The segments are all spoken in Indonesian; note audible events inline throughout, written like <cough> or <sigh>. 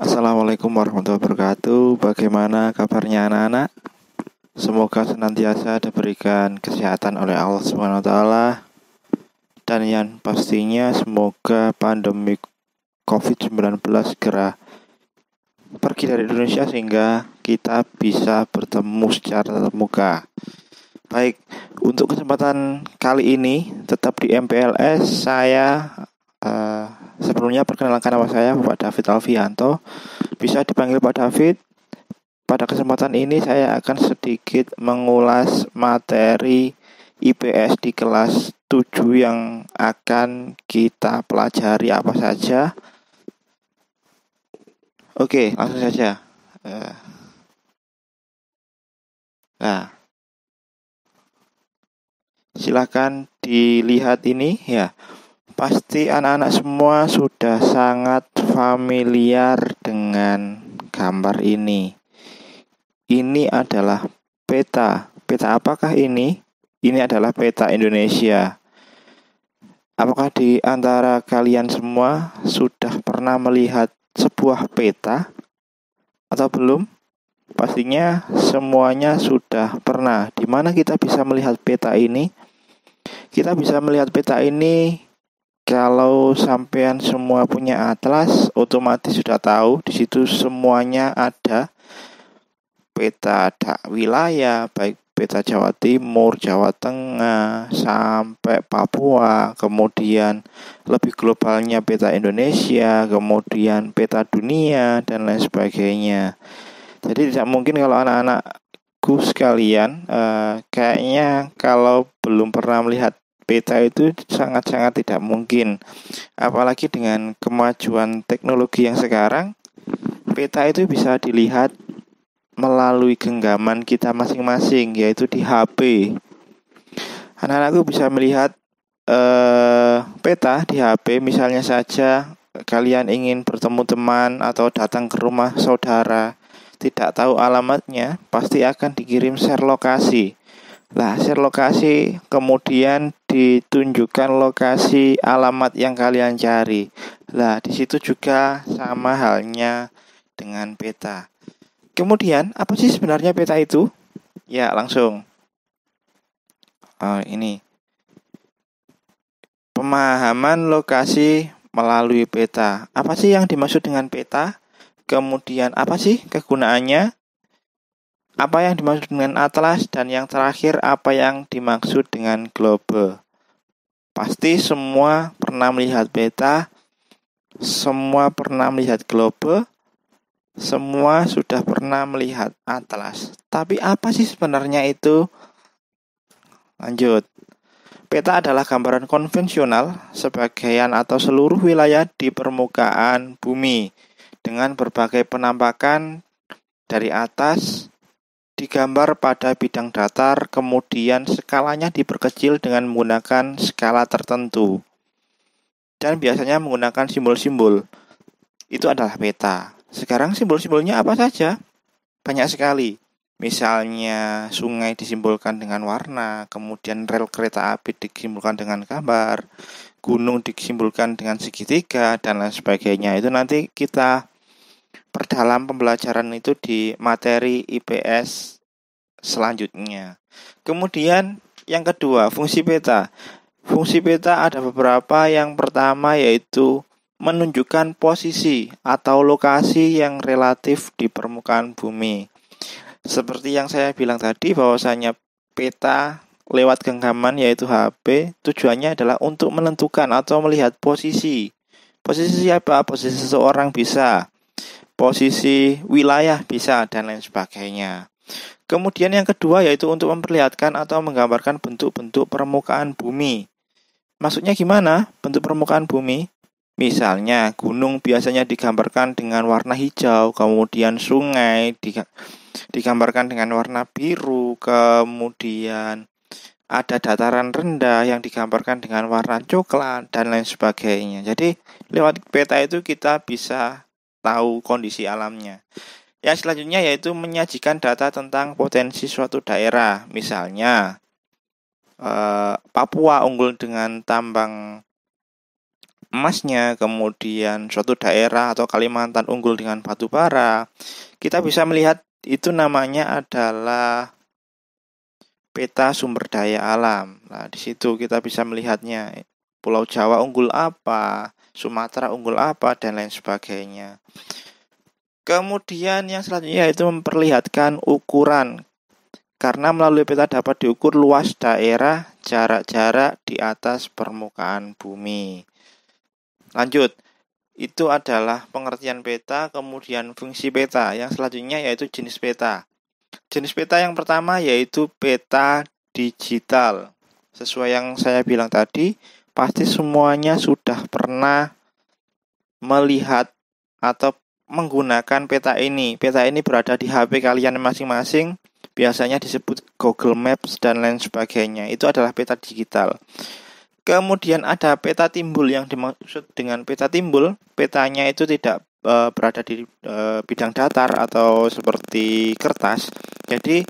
Assalamualaikum warahmatullahi wabarakatuh. Bagaimana kabarnya anak-anak? Semoga senantiasa diberikan kesehatan oleh Allah swt Dan yang pastinya semoga pandemi COVID-19 segera pergi dari Indonesia sehingga kita bisa bertemu secara tatap muka. Baik, untuk kesempatan kali ini tetap di MPLS saya Eh, sebelumnya perkenalkan nama saya Bapak David Alfianto. Bisa dipanggil Pak David. Pada kesempatan ini saya akan sedikit mengulas materi IPS di kelas 7 yang akan kita pelajari apa saja. Oke, langsung saja. Eh. nah, silahkan dilihat ini ya. Pasti anak-anak semua sudah sangat familiar dengan gambar ini. Ini adalah peta. Peta apakah ini? Ini adalah peta Indonesia. Apakah di antara kalian semua sudah pernah melihat sebuah peta atau belum? Pastinya semuanya sudah pernah. Di mana kita bisa melihat peta ini? Kita bisa melihat peta ini kalau sampean semua punya atlas, otomatis sudah tahu di situ semuanya ada peta dak wilayah, baik peta Jawa Timur, Jawa Tengah, sampai Papua, kemudian lebih globalnya peta Indonesia, kemudian peta dunia dan lain sebagainya. Jadi tidak mungkin kalau anak-anakku sekalian, eh, kayaknya kalau belum pernah melihat peta itu sangat-sangat tidak mungkin. Apalagi dengan kemajuan teknologi yang sekarang, peta itu bisa dilihat melalui genggaman kita masing-masing, yaitu di HP. Anak-anakku bisa melihat eh, peta di HP, misalnya saja kalian ingin bertemu teman atau datang ke rumah saudara, tidak tahu alamatnya, pasti akan dikirim share lokasi. Lah, share lokasi kemudian ditunjukkan lokasi alamat yang kalian cari. Nah, di situ juga sama halnya dengan peta. Kemudian, apa sih sebenarnya peta itu? Ya, langsung. Oh, ini. Pemahaman lokasi melalui peta. Apa sih yang dimaksud dengan peta? Kemudian apa sih kegunaannya? Apa yang dimaksud dengan atlas dan yang terakhir apa yang dimaksud dengan globe? Pasti semua pernah melihat peta, semua pernah melihat globe, semua sudah pernah melihat atlas. Tapi apa sih sebenarnya itu? Lanjut. Peta adalah gambaran konvensional sebagian atau seluruh wilayah di permukaan bumi dengan berbagai penampakan dari atas, digambar pada bidang datar, kemudian skalanya diperkecil dengan menggunakan skala tertentu. Dan biasanya menggunakan simbol-simbol. Itu adalah peta. Sekarang simbol-simbolnya apa saja? Banyak sekali. Misalnya sungai disimbolkan dengan warna, kemudian rel kereta api disimbolkan dengan gambar, gunung disimbolkan dengan segitiga, dan lain sebagainya. Itu nanti kita perdalam pembelajaran itu di materi IPS selanjutnya. Kemudian yang kedua, fungsi peta. Fungsi peta ada beberapa. Yang pertama yaitu menunjukkan posisi atau lokasi yang relatif di permukaan bumi. Seperti yang saya bilang tadi bahwasanya peta lewat genggaman yaitu HP tujuannya adalah untuk menentukan atau melihat posisi. Posisi siapa Posisi seseorang bisa posisi wilayah bisa dan lain sebagainya. Kemudian yang kedua yaitu untuk memperlihatkan atau menggambarkan bentuk-bentuk permukaan bumi. Maksudnya gimana bentuk permukaan bumi? Misalnya gunung biasanya digambarkan dengan warna hijau, kemudian sungai digambarkan dengan warna biru, kemudian ada dataran rendah yang digambarkan dengan warna coklat dan lain sebagainya. Jadi lewat peta itu kita bisa tahu kondisi alamnya. Yang selanjutnya yaitu menyajikan data tentang potensi suatu daerah, misalnya eh, Papua unggul dengan tambang emasnya, kemudian suatu daerah atau Kalimantan unggul dengan batu bara. Kita bisa melihat itu namanya adalah peta sumber daya alam. Nah, di situ kita bisa melihatnya Pulau Jawa unggul apa, Sumatera unggul apa dan lain sebagainya. Kemudian yang selanjutnya yaitu memperlihatkan ukuran karena melalui peta dapat diukur luas daerah, jarak-jarak di atas permukaan bumi. Lanjut, itu adalah pengertian peta, kemudian fungsi peta. Yang selanjutnya yaitu jenis peta. Jenis peta yang pertama yaitu peta digital. Sesuai yang saya bilang tadi, pasti semuanya sudah pernah melihat atau menggunakan peta ini. Peta ini berada di HP kalian masing-masing, biasanya disebut Google Maps dan lain sebagainya. Itu adalah peta digital. Kemudian ada peta timbul yang dimaksud dengan peta timbul, petanya itu tidak e, berada di e, bidang datar atau seperti kertas. Jadi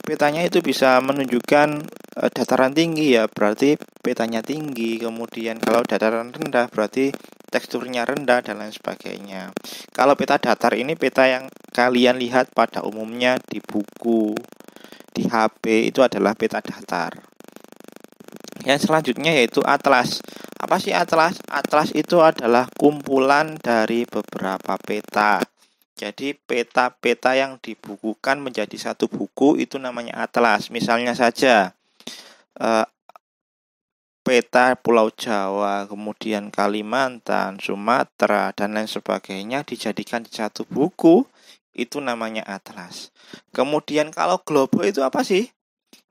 petanya itu bisa menunjukkan Eh, dataran tinggi ya berarti petanya tinggi kemudian kalau dataran rendah berarti teksturnya rendah dan lain sebagainya kalau peta datar ini peta yang kalian lihat pada umumnya di buku di HP itu adalah peta datar yang selanjutnya yaitu atlas apa sih atlas atlas itu adalah kumpulan dari beberapa peta jadi peta-peta yang dibukukan menjadi satu buku itu namanya atlas misalnya saja uh, peta Pulau Jawa, kemudian Kalimantan, Sumatera dan lain sebagainya dijadikan di satu buku, itu namanya atlas. Kemudian kalau globe itu apa sih?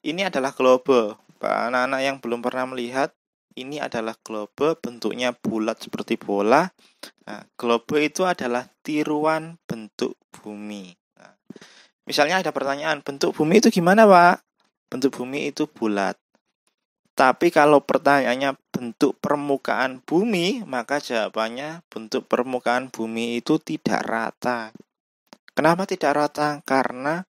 Ini adalah globe. Anak-anak yang belum pernah melihat ini adalah globe bentuknya bulat seperti bola. Nah, globe itu adalah tiruan bentuk bumi. Nah, misalnya ada pertanyaan, bentuk bumi itu gimana, Pak? Bentuk bumi itu bulat. Tapi kalau pertanyaannya bentuk permukaan bumi, maka jawabannya bentuk permukaan bumi itu tidak rata. Kenapa tidak rata? Karena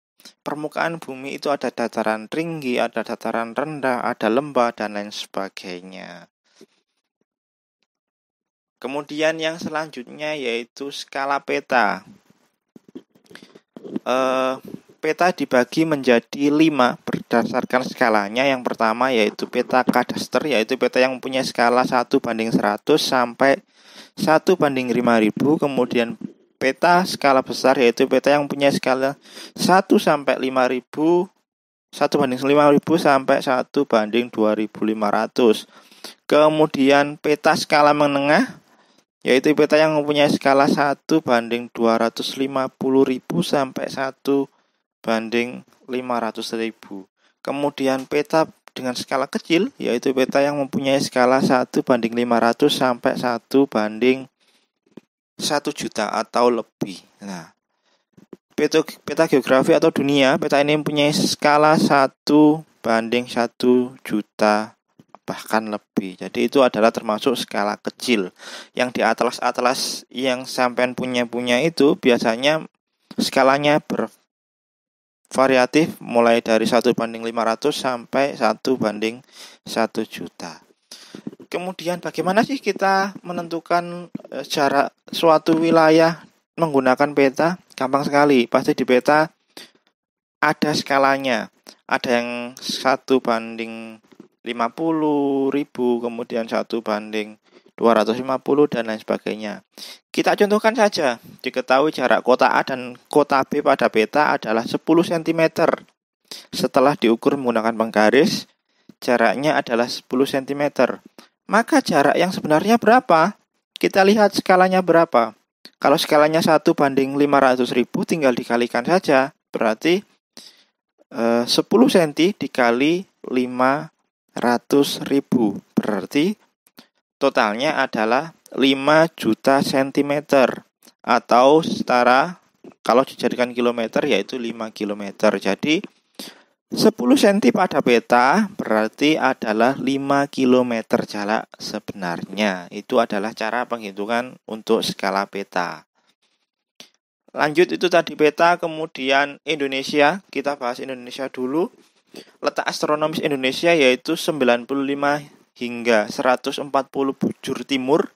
permukaan bumi itu ada dataran tinggi, ada dataran rendah, ada lembah, dan lain sebagainya. Kemudian yang selanjutnya yaitu skala peta. Eh, Peta dibagi menjadi lima berdasarkan skalanya. Yang pertama yaitu peta kadaster, yaitu peta yang punya skala 1 banding 100 sampai 1 banding 5000. Kemudian peta skala besar yaitu peta yang punya skala 1 sampai 5000, 1 banding 5000 sampai 1 banding 2500. Kemudian peta skala menengah yaitu peta yang mempunyai skala 1 banding 250.000 sampai 1 banding 500 Kemudian peta dengan skala kecil, yaitu peta yang mempunyai skala 1 banding 500 sampai 1 banding 1 juta atau lebih. Nah, peta, peta geografi atau dunia, peta ini mempunyai skala 1 banding 1 juta bahkan lebih. Jadi itu adalah termasuk skala kecil. Yang di atlas-atlas yang sampean punya-punya itu biasanya skalanya ber, variatif mulai dari 1 banding 500 sampai 1 banding 1 juta. Kemudian bagaimana sih kita menentukan e, jarak suatu wilayah menggunakan peta? Gampang sekali, pasti di peta ada skalanya. Ada yang 1 banding 50 ribu, kemudian 1 banding 250 dan lain sebagainya. Kita contohkan saja, diketahui jarak kota A dan kota B pada peta adalah 10 cm. Setelah diukur menggunakan penggaris, jaraknya adalah 10 cm. Maka jarak yang sebenarnya berapa? Kita lihat skalanya berapa. Kalau skalanya 1 banding 500 ribu, tinggal dikalikan saja. Berarti 10 eh, cm dikali 500 ribu. Berarti totalnya adalah 5 juta cm atau setara kalau dijadikan kilometer yaitu 5 km. Jadi 10 cm pada peta berarti adalah 5 km jarak sebenarnya. Itu adalah cara penghitungan untuk skala peta. Lanjut itu tadi peta, kemudian Indonesia, kita bahas Indonesia dulu. Letak astronomis Indonesia yaitu 95 hingga 140 bujur timur,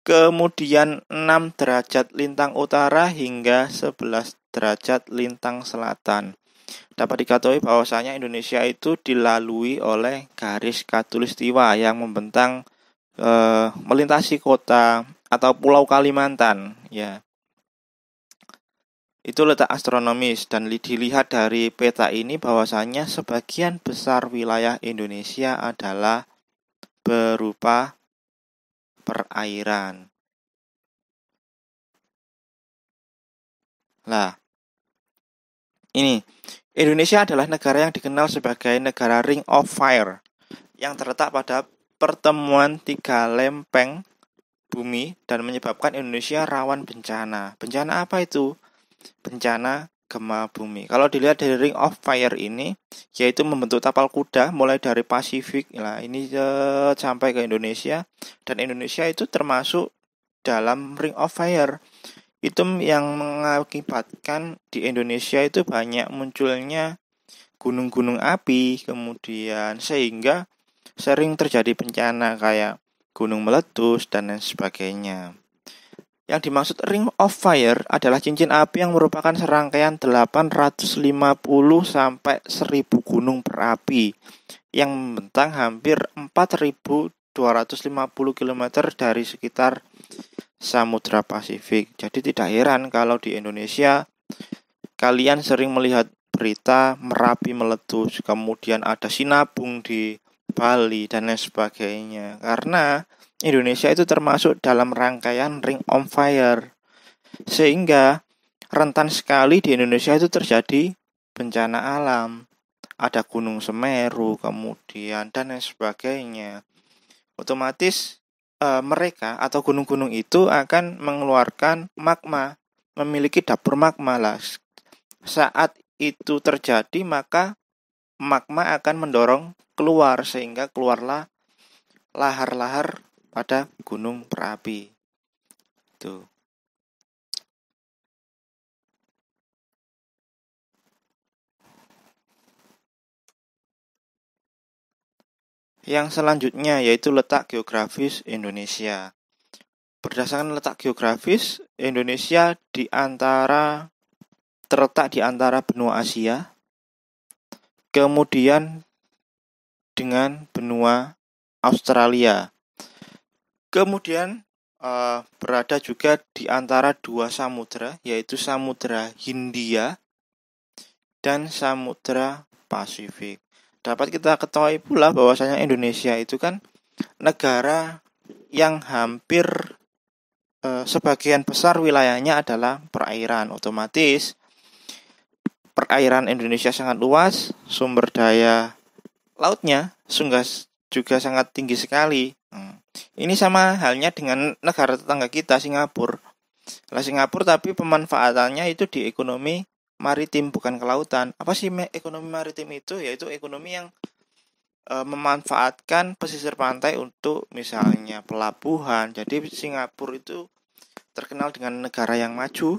kemudian 6 derajat lintang utara hingga 11 derajat lintang selatan. Dapat diketahui bahwasanya Indonesia itu dilalui oleh garis katulistiwa yang membentang e, melintasi kota atau pulau Kalimantan, ya. Itu letak astronomis dan dilihat dari peta ini bahwasanya sebagian besar wilayah Indonesia adalah berupa perairan. Lah, ini Indonesia adalah negara yang dikenal sebagai negara Ring of Fire yang terletak pada pertemuan tiga lempeng bumi dan menyebabkan Indonesia rawan bencana. Bencana apa itu? Bencana gema bumi. Kalau dilihat dari Ring of Fire ini, yaitu membentuk tapal kuda mulai dari Pasifik, lah ini uh, sampai ke Indonesia, dan Indonesia itu termasuk dalam Ring of Fire. Itu yang mengakibatkan di Indonesia itu banyak munculnya gunung-gunung api, kemudian sehingga sering terjadi bencana kayak gunung meletus dan lain sebagainya. Yang dimaksud Ring of Fire adalah cincin api yang merupakan serangkaian 850 sampai 1000 gunung berapi yang membentang hampir 4250 km dari sekitar Samudra Pasifik. Jadi tidak heran kalau di Indonesia kalian sering melihat berita Merapi meletus, kemudian ada sinabung di Bali dan lain sebagainya karena Indonesia itu termasuk dalam rangkaian Ring on Fire sehingga rentan sekali di Indonesia itu terjadi bencana alam ada Gunung Semeru kemudian dan lain sebagainya otomatis e, mereka atau gunung-gunung itu akan mengeluarkan magma memiliki dapur magma lah saat itu terjadi maka magma akan mendorong keluar sehingga keluarlah lahar-lahar pada gunung berapi. Tuh. Yang selanjutnya yaitu letak geografis Indonesia. Berdasarkan letak geografis, Indonesia di antara terletak di antara benua Asia, kemudian dengan benua Australia. Kemudian uh, berada juga di antara dua samudera, yaitu Samudera Hindia dan Samudera Pasifik. Dapat kita ketahui pula bahwasanya Indonesia itu kan negara yang hampir eh, sebagian besar wilayahnya adalah perairan, otomatis perairan Indonesia sangat luas, sumber daya lautnya juga sangat tinggi sekali. Hmm. Ini sama halnya dengan negara tetangga kita Singapura. Lah Singapura tapi pemanfaatannya itu di ekonomi maritim bukan kelautan. Apa sih ekonomi maritim itu? Yaitu ekonomi yang e, memanfaatkan pesisir pantai untuk misalnya pelabuhan. Jadi Singapura itu terkenal dengan negara yang maju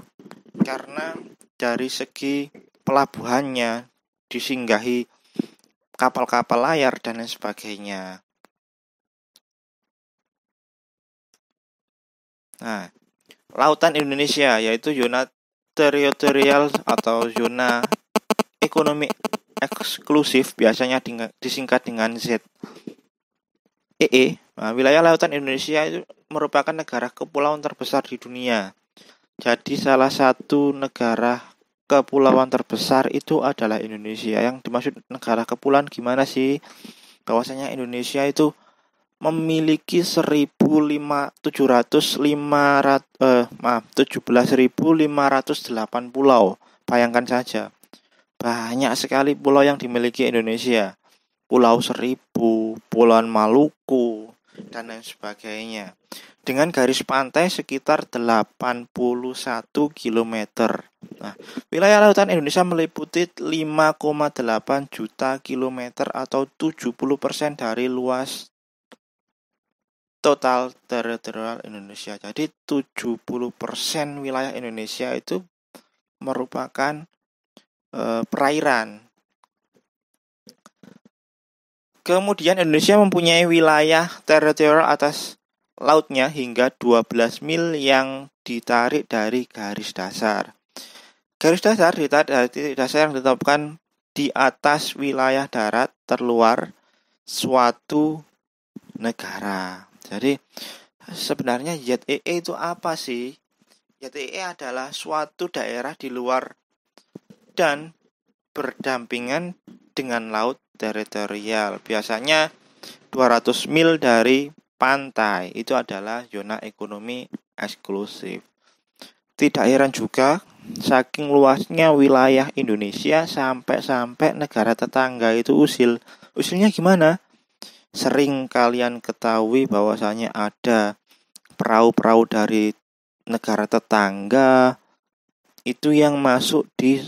karena dari segi pelabuhannya, disinggahi kapal-kapal layar dan lain sebagainya. Nah, lautan Indonesia yaitu zona teritorial atau zona ekonomi eksklusif biasanya disingkat dengan Z. EE, e, nah, wilayah lautan Indonesia itu merupakan negara kepulauan terbesar di dunia. Jadi salah satu negara kepulauan terbesar itu adalah Indonesia. Yang dimaksud negara kepulauan gimana sih? Bahwasanya Indonesia itu memiliki 1.705 eh, maaf 17.508 pulau. Bayangkan saja. Banyak sekali pulau yang dimiliki Indonesia. Pulau Seribu, Pulau Maluku, dan lain sebagainya. Dengan garis pantai sekitar 81 km. Nah, wilayah lautan Indonesia meliputi 5,8 juta km atau 70% dari luas total teritorial Indonesia. Jadi 70% wilayah Indonesia itu merupakan e, perairan. Kemudian Indonesia mempunyai wilayah teritorial atas lautnya hingga 12 mil yang ditarik dari garis dasar. Garis dasar ditarik dari dasar yang ditetapkan di atas wilayah darat terluar suatu negara. Jadi sebenarnya ZEE e itu apa sih? ZEE e adalah suatu daerah di luar dan berdampingan dengan laut teritorial. Biasanya 200 mil dari pantai itu adalah zona ekonomi eksklusif. Tidak heran juga saking luasnya wilayah Indonesia sampai-sampai negara tetangga itu usil. Usilnya gimana? Sering kalian ketahui bahwasanya ada perahu-perahu dari negara tetangga itu yang masuk di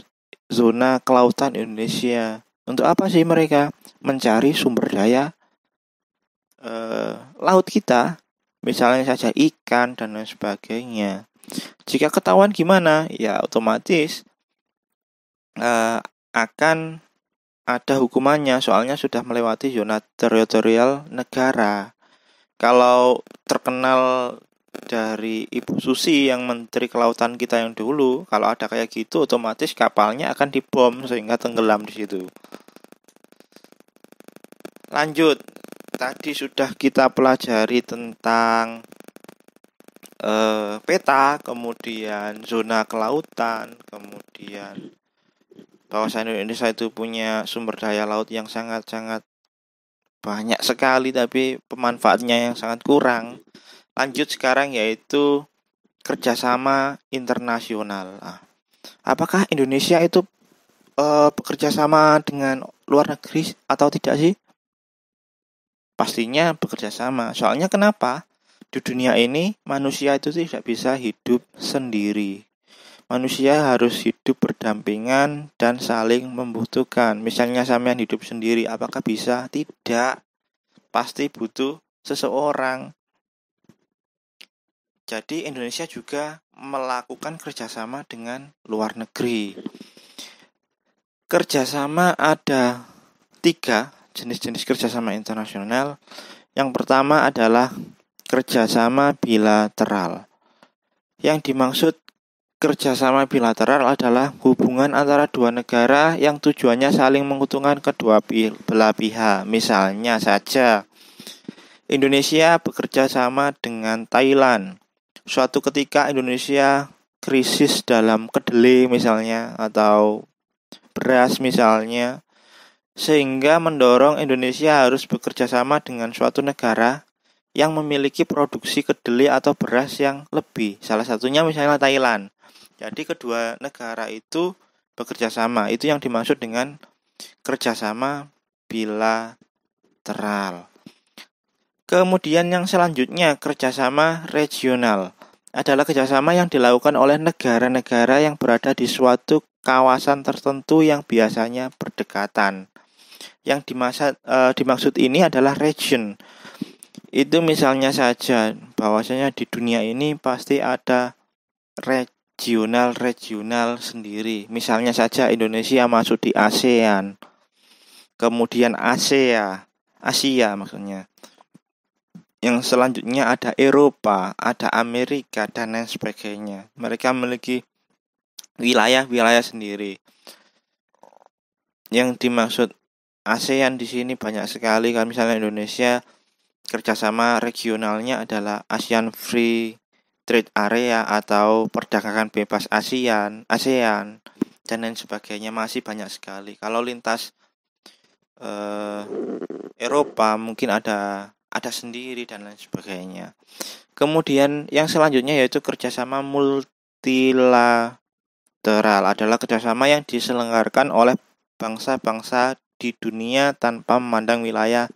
zona kelautan Indonesia. Untuk apa sih mereka mencari sumber daya e, laut kita, misalnya saja ikan dan lain sebagainya. Jika ketahuan gimana? Ya otomatis e, akan ada hukumannya, soalnya sudah melewati zona teritorial negara. Kalau terkenal dari Ibu Susi yang menteri kelautan kita yang dulu, kalau ada kayak gitu otomatis kapalnya akan dibom sehingga tenggelam di situ. Lanjut, tadi sudah kita pelajari tentang eh, peta, kemudian zona kelautan, kemudian kawasan Indonesia itu punya sumber daya laut yang sangat-sangat banyak sekali tapi pemanfaatnya yang sangat kurang lanjut sekarang yaitu kerjasama internasional. Ah, apakah Indonesia itu bekerjasama eh, bekerja sama dengan luar negeri atau tidak sih? Pastinya bekerja sama. Soalnya kenapa? Di dunia ini manusia itu tidak bisa hidup sendiri. Manusia harus hidup berdampingan dan saling membutuhkan. Misalnya sampean hidup sendiri, apakah bisa? Tidak. Pasti butuh seseorang jadi Indonesia juga melakukan kerjasama dengan luar negeri. Kerjasama ada tiga jenis-jenis kerjasama internasional. Yang pertama adalah kerjasama bilateral. Yang dimaksud kerjasama bilateral adalah hubungan antara dua negara yang tujuannya saling menguntungkan kedua belah pihak. Misalnya saja, Indonesia bekerja sama dengan Thailand suatu ketika Indonesia krisis dalam kedelai misalnya atau beras misalnya sehingga mendorong Indonesia harus bekerja sama dengan suatu negara yang memiliki produksi kedelai atau beras yang lebih salah satunya misalnya Thailand jadi kedua negara itu bekerja sama itu yang dimaksud dengan kerjasama bilateral kemudian yang selanjutnya kerjasama regional adalah kerjasama yang dilakukan oleh negara-negara yang berada di suatu kawasan tertentu yang biasanya berdekatan. Yang dimaksud, e, eh, dimaksud ini adalah region. Itu misalnya saja bahwasanya di dunia ini pasti ada regional-regional sendiri. Misalnya saja Indonesia masuk di ASEAN. Kemudian ASEA, Asia maksudnya. Yang selanjutnya ada Eropa, ada Amerika dan lain sebagainya. Mereka memiliki wilayah-wilayah sendiri. Yang dimaksud ASEAN di sini banyak sekali Kalau misalnya Indonesia kerjasama regionalnya adalah ASEAN Free Trade Area atau perdagangan bebas ASEAN, ASEAN dan lain sebagainya masih banyak sekali. Kalau lintas eh, Eropa mungkin ada ada sendiri dan lain sebagainya. Kemudian yang selanjutnya yaitu kerjasama multilateral adalah kerjasama yang diselenggarakan oleh bangsa-bangsa di dunia tanpa memandang wilayah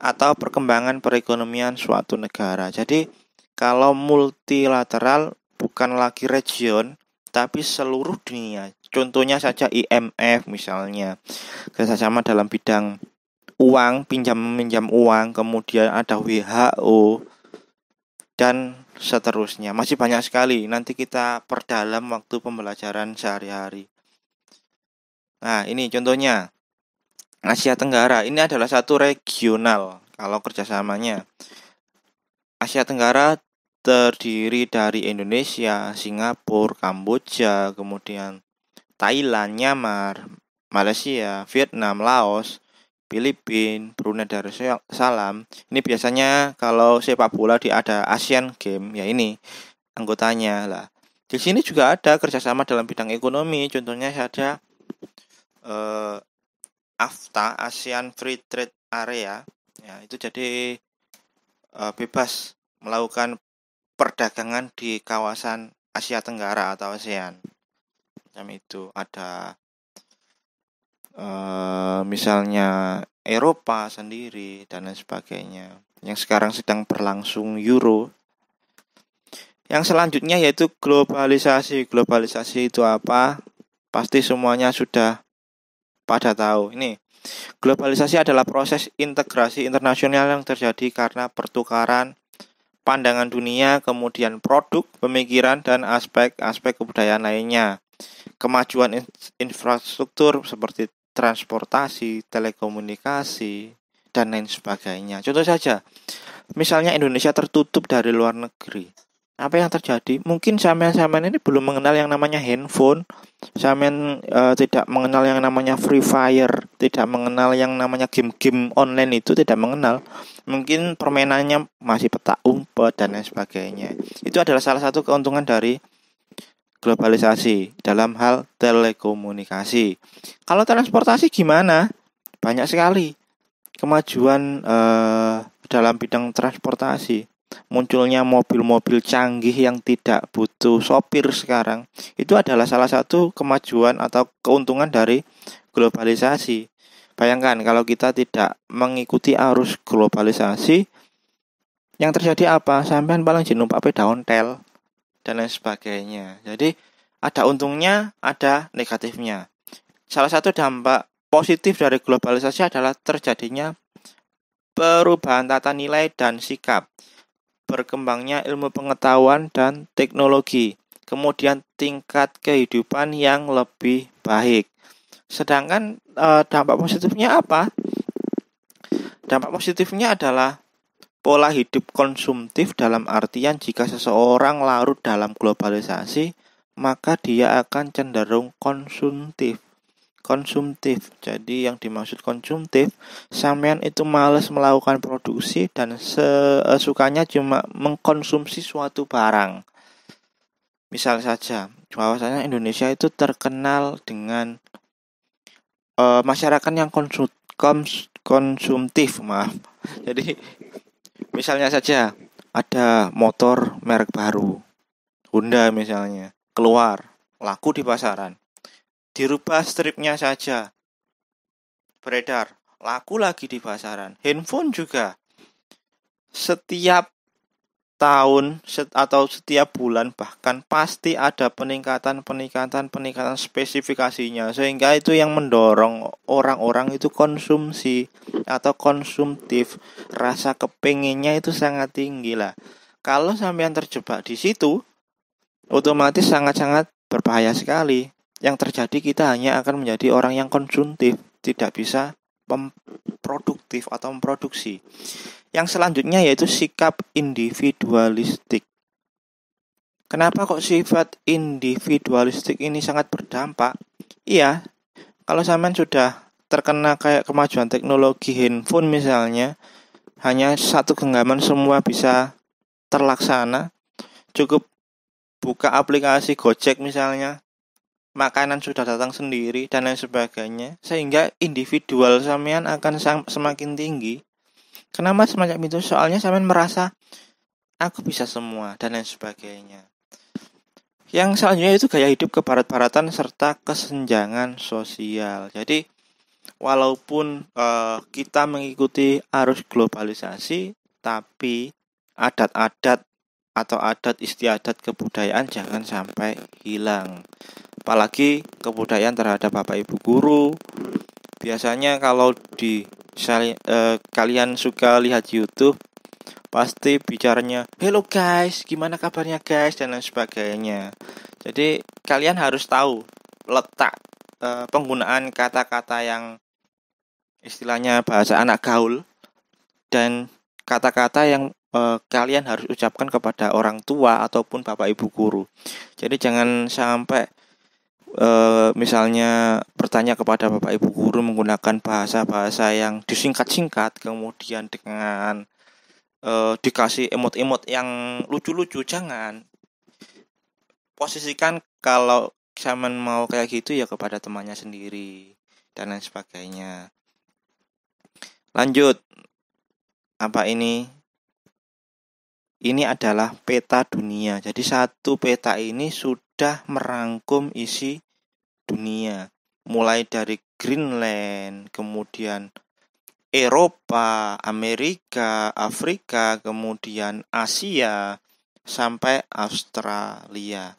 atau perkembangan perekonomian suatu negara. Jadi kalau multilateral bukan lagi region tapi seluruh dunia. Contohnya saja IMF misalnya kerjasama dalam bidang uang, pinjam pinjam uang, kemudian ada WHO dan seterusnya. Masih banyak sekali. Nanti kita perdalam waktu pembelajaran sehari-hari. Nah, ini contohnya Asia Tenggara. Ini adalah satu regional kalau kerjasamanya. Asia Tenggara terdiri dari Indonesia, Singapura, Kamboja, kemudian Thailand, Myanmar, Malaysia, Vietnam, Laos, Filipina, Brunei Darussalam. Ini biasanya kalau sepak bola di ada Asian Game ya ini anggotanya lah. Di sini juga ada kerjasama dalam bidang ekonomi. Contohnya saja eh, AFTA ASEAN Free Trade Area. Ya, itu jadi eh, bebas melakukan perdagangan di kawasan Asia Tenggara atau ASEAN. Macam itu ada Eh, misalnya Eropa sendiri dan lain sebagainya yang sekarang sedang berlangsung Euro yang selanjutnya yaitu globalisasi globalisasi itu apa pasti semuanya sudah pada tahu ini globalisasi adalah proses integrasi internasional yang terjadi karena pertukaran pandangan dunia, kemudian produk, pemikiran, dan aspek-aspek kebudayaan lainnya. Kemajuan infrastruktur seperti transportasi, telekomunikasi, dan lain sebagainya. Contoh saja, misalnya Indonesia tertutup dari luar negeri. Apa yang terjadi? Mungkin sampean-sampean ini belum mengenal yang namanya handphone, sampean e, tidak mengenal yang namanya Free Fire, tidak mengenal yang namanya game-game online itu tidak mengenal. Mungkin permainannya masih petak umpet dan lain sebagainya. Itu adalah salah satu keuntungan dari globalisasi dalam hal telekomunikasi. Kalau transportasi gimana? Banyak sekali kemajuan eh, dalam bidang transportasi. Munculnya mobil-mobil canggih yang tidak butuh sopir sekarang itu adalah salah satu kemajuan atau keuntungan dari globalisasi. Bayangkan kalau kita tidak mengikuti arus globalisasi, yang terjadi apa? sampai paling jenuh Pak P daun dan lain sebagainya. Jadi ada untungnya, ada negatifnya. Salah satu dampak positif dari globalisasi adalah terjadinya perubahan tata nilai dan sikap, berkembangnya ilmu pengetahuan dan teknologi, kemudian tingkat kehidupan yang lebih baik. Sedangkan eh, dampak positifnya apa? Dampak positifnya adalah pola hidup konsumtif dalam artian jika seseorang larut dalam globalisasi, maka dia akan cenderung konsumtif. Konsumtif. Jadi yang dimaksud konsumtif, sampean itu males melakukan produksi dan eh, sukanya cuma mengkonsumsi suatu barang. Misal saja, bahwasanya Indonesia itu terkenal dengan uh, masyarakat yang konsum konsumtif maaf jadi Misalnya saja ada motor merek baru, Honda misalnya, keluar, laku di pasaran. Dirubah stripnya saja, beredar, laku lagi di pasaran. Handphone juga. Setiap tahun atau setiap bulan bahkan pasti ada peningkatan peningkatan peningkatan spesifikasinya sehingga itu yang mendorong orang-orang itu konsumsi atau konsumtif rasa kepinginnya itu sangat tinggi lah kalau sampean terjebak di situ otomatis sangat-sangat berbahaya sekali yang terjadi kita hanya akan menjadi orang yang konsumtif tidak bisa produktif atau memproduksi yang selanjutnya yaitu sikap individualistik. Kenapa kok sifat individualistik ini sangat berdampak? Iya, kalau zaman sudah terkena kayak kemajuan teknologi handphone misalnya, hanya satu genggaman semua bisa terlaksana. Cukup buka aplikasi Gojek misalnya, makanan sudah datang sendiri dan lain sebagainya, sehingga individual sampean akan semakin tinggi. Kenapa semacam itu? Soalnya saya merasa aku bisa semua dan lain sebagainya. Yang selanjutnya itu gaya hidup kebarat-baratan serta kesenjangan sosial. Jadi walaupun uh, kita mengikuti arus globalisasi, tapi adat-adat atau adat istiadat kebudayaan jangan sampai hilang. Apalagi kebudayaan terhadap bapak ibu guru. Biasanya kalau di misalnya eh, kalian suka lihat YouTube pasti bicaranya hello guys gimana kabarnya guys dan lain sebagainya jadi kalian harus tahu letak eh, penggunaan kata-kata yang istilahnya bahasa anak gaul dan kata-kata yang eh, kalian harus ucapkan kepada orang tua ataupun bapak ibu guru jadi jangan sampai e, misalnya bertanya kepada bapak ibu guru menggunakan bahasa-bahasa yang disingkat-singkat kemudian dengan e, dikasih emot-emot yang lucu-lucu jangan posisikan kalau Saman mau kayak gitu ya kepada temannya sendiri dan lain sebagainya. Lanjut. Apa ini? Ini adalah peta dunia. Jadi satu peta ini sudah sudah merangkum isi dunia, mulai dari Greenland, kemudian Eropa, Amerika, Afrika, kemudian Asia, sampai Australia.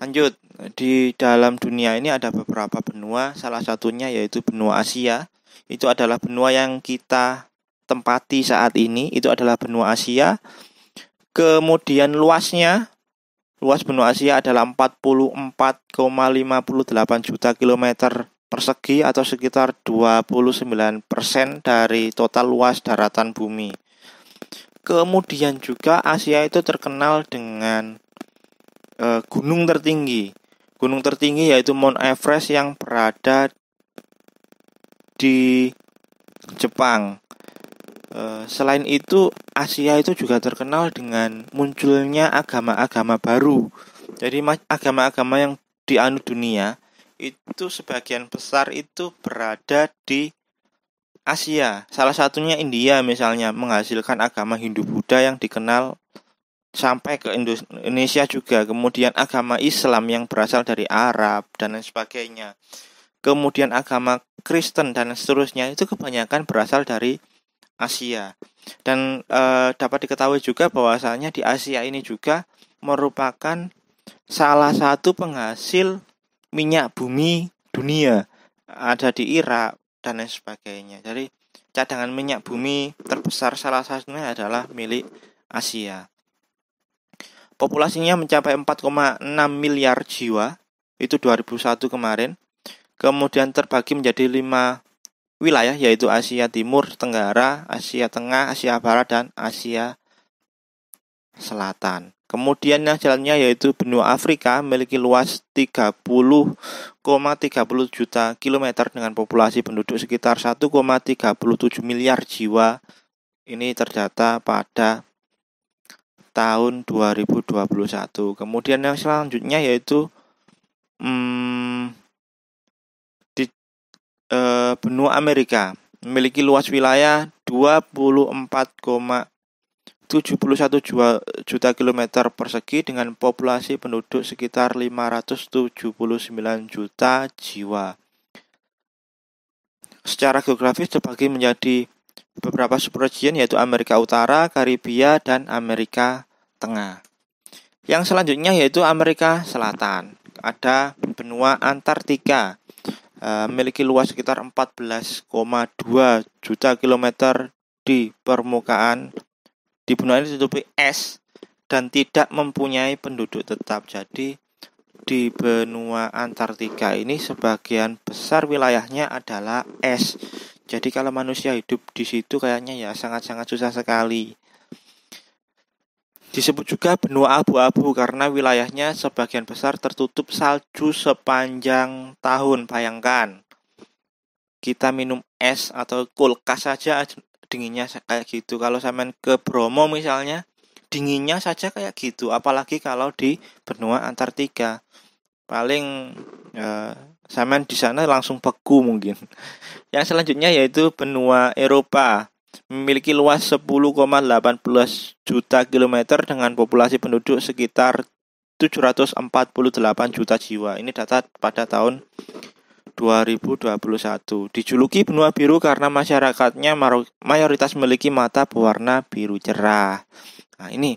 Lanjut, di dalam dunia ini ada beberapa benua, salah satunya yaitu benua Asia. Itu adalah benua yang kita tempati saat ini itu adalah benua Asia. Kemudian luasnya luas benua Asia adalah 44,58 juta kilometer persegi atau sekitar 29% dari total luas daratan bumi. Kemudian juga Asia itu terkenal dengan e, gunung tertinggi. Gunung tertinggi yaitu Mount Everest yang berada di Jepang. Eh, selain itu Asia itu juga terkenal dengan munculnya agama-agama baru. Jadi agama-agama yang dianut dunia itu sebagian besar itu berada di Asia. Salah satunya India misalnya menghasilkan agama Hindu Buddha yang dikenal sampai ke Indonesia juga. Kemudian agama Islam yang berasal dari Arab dan lain sebagainya. Kemudian agama Kristen dan seterusnya itu kebanyakan berasal dari Asia. Dan e, dapat diketahui juga bahwasanya di Asia ini juga merupakan salah satu penghasil minyak bumi dunia. Ada di Irak dan lain sebagainya. Jadi cadangan minyak bumi terbesar salah satunya adalah milik Asia. Populasinya mencapai 4,6 miliar jiwa, itu 2001 kemarin. Kemudian terbagi menjadi lima wilayah yaitu Asia Timur, Tenggara, Asia Tengah, Asia Barat dan Asia Selatan. Kemudian yang jalannya yaitu benua Afrika memiliki luas 30,30 juta kilometer dengan populasi penduduk sekitar 1,37 miliar jiwa. Ini terdata pada tahun 2021. Kemudian yang selanjutnya yaitu hmm, eh, benua Amerika memiliki luas wilayah 24,71 juta kilometer persegi dengan populasi penduduk sekitar 579 juta jiwa. Secara geografis terbagi menjadi beberapa subregion yaitu Amerika Utara, Karibia, dan Amerika Tengah. Yang selanjutnya yaitu Amerika Selatan. Ada benua Antartika Eh, memiliki luas sekitar 14,2 juta kilometer di permukaan ini ditutupi es dan tidak mempunyai penduduk tetap. Jadi di benua Antartika ini sebagian besar wilayahnya adalah es. Jadi kalau manusia hidup di situ kayaknya ya sangat-sangat susah sekali. Disebut juga benua abu-abu karena wilayahnya sebagian besar tertutup salju sepanjang tahun. Bayangkan, kita minum es atau kulkas saja dinginnya kayak gitu. Kalau sampean ke Bromo misalnya, dinginnya saja kayak gitu. Apalagi kalau di benua Antartika. Paling eh, sampean di sana langsung beku mungkin. <laughs> Yang selanjutnya yaitu benua Eropa memiliki luas 10,18 juta kilometer dengan populasi penduduk sekitar 748 juta jiwa. Ini data pada tahun 2021. Dijuluki benua biru karena masyarakatnya mayoritas memiliki mata berwarna biru cerah. Nah, ini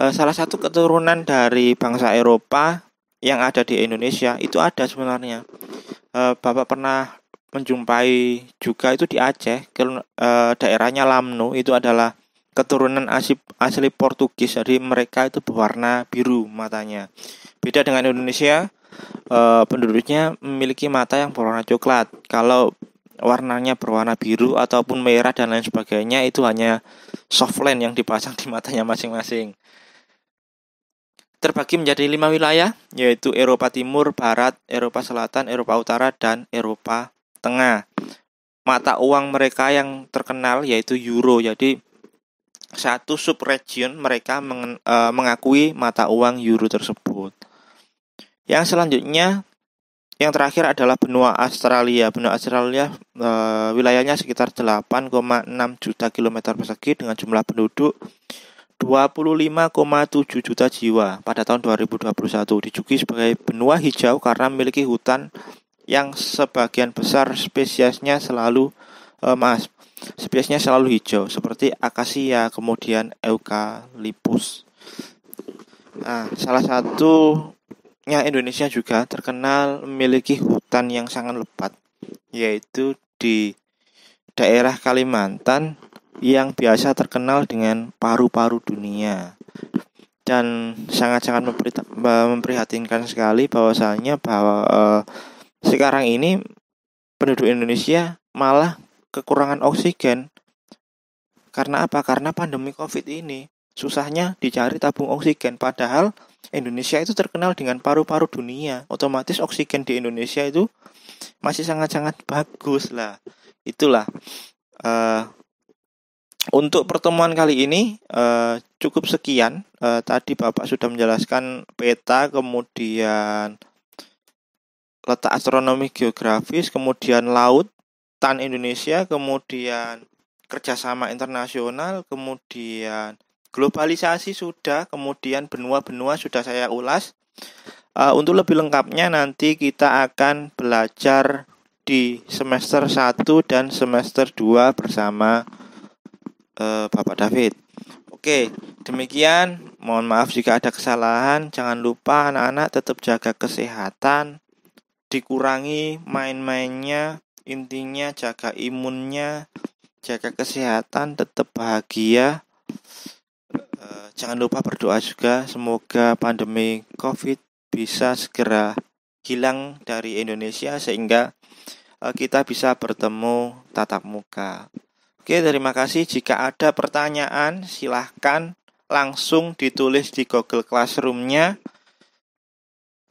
eh, salah satu keturunan dari bangsa Eropa yang ada di Indonesia itu ada sebenarnya. Eh, Bapak pernah menjumpai juga itu di Aceh ke, eh, daerahnya Lamno itu adalah keturunan asli, asli Portugis jadi mereka itu berwarna biru matanya beda dengan Indonesia eh, penduduknya memiliki mata yang berwarna coklat kalau warnanya berwarna biru ataupun merah dan lain sebagainya itu hanya soft lens yang dipasang di matanya masing-masing terbagi menjadi lima wilayah, yaitu Eropa Timur, Barat, Eropa Selatan, Eropa Utara, dan Eropa Tengah. Mata uang mereka yang terkenal yaitu euro. Jadi satu subregion mereka meng, e, mengakui mata uang euro tersebut. Yang selanjutnya yang terakhir adalah benua Australia. Benua Australia e, wilayahnya sekitar 8,6 juta kilometer persegi dengan jumlah penduduk 25,7 juta jiwa pada tahun 2021 dijuluki sebagai benua hijau karena memiliki hutan yang sebagian besar spesiesnya selalu eh, mas spesiesnya selalu hijau seperti akasia kemudian eukaliptus. Nah, salah satunya Indonesia juga terkenal memiliki hutan yang sangat lebat yaitu di daerah Kalimantan yang biasa terkenal dengan paru-paru dunia dan sangat-sangat memprihatinkan sekali bahwasanya bahwa eh, sekarang ini penduduk Indonesia malah kekurangan oksigen. Karena apa? Karena pandemi Covid ini susahnya dicari tabung oksigen padahal Indonesia itu terkenal dengan paru-paru dunia. Otomatis oksigen di Indonesia itu masih sangat-sangat bagus lah. Itulah uh, untuk pertemuan kali ini uh, cukup sekian. Uh, tadi Bapak sudah menjelaskan peta, kemudian letak astronomi geografis, kemudian laut, tan Indonesia, kemudian kerjasama internasional, kemudian globalisasi sudah, kemudian benua-benua sudah saya ulas. Uh, untuk lebih lengkapnya nanti kita akan belajar di semester 1 dan semester 2 bersama uh, Bapak David. Oke, demikian. Mohon maaf jika ada kesalahan. Jangan lupa anak-anak tetap jaga kesehatan dikurangi main-mainnya intinya jaga imunnya jaga kesehatan tetap bahagia eh, jangan lupa berdoa juga semoga pandemi covid bisa segera hilang dari Indonesia sehingga eh, kita bisa bertemu tatap muka Oke terima kasih jika ada pertanyaan silahkan langsung ditulis di Google Classroomnya nya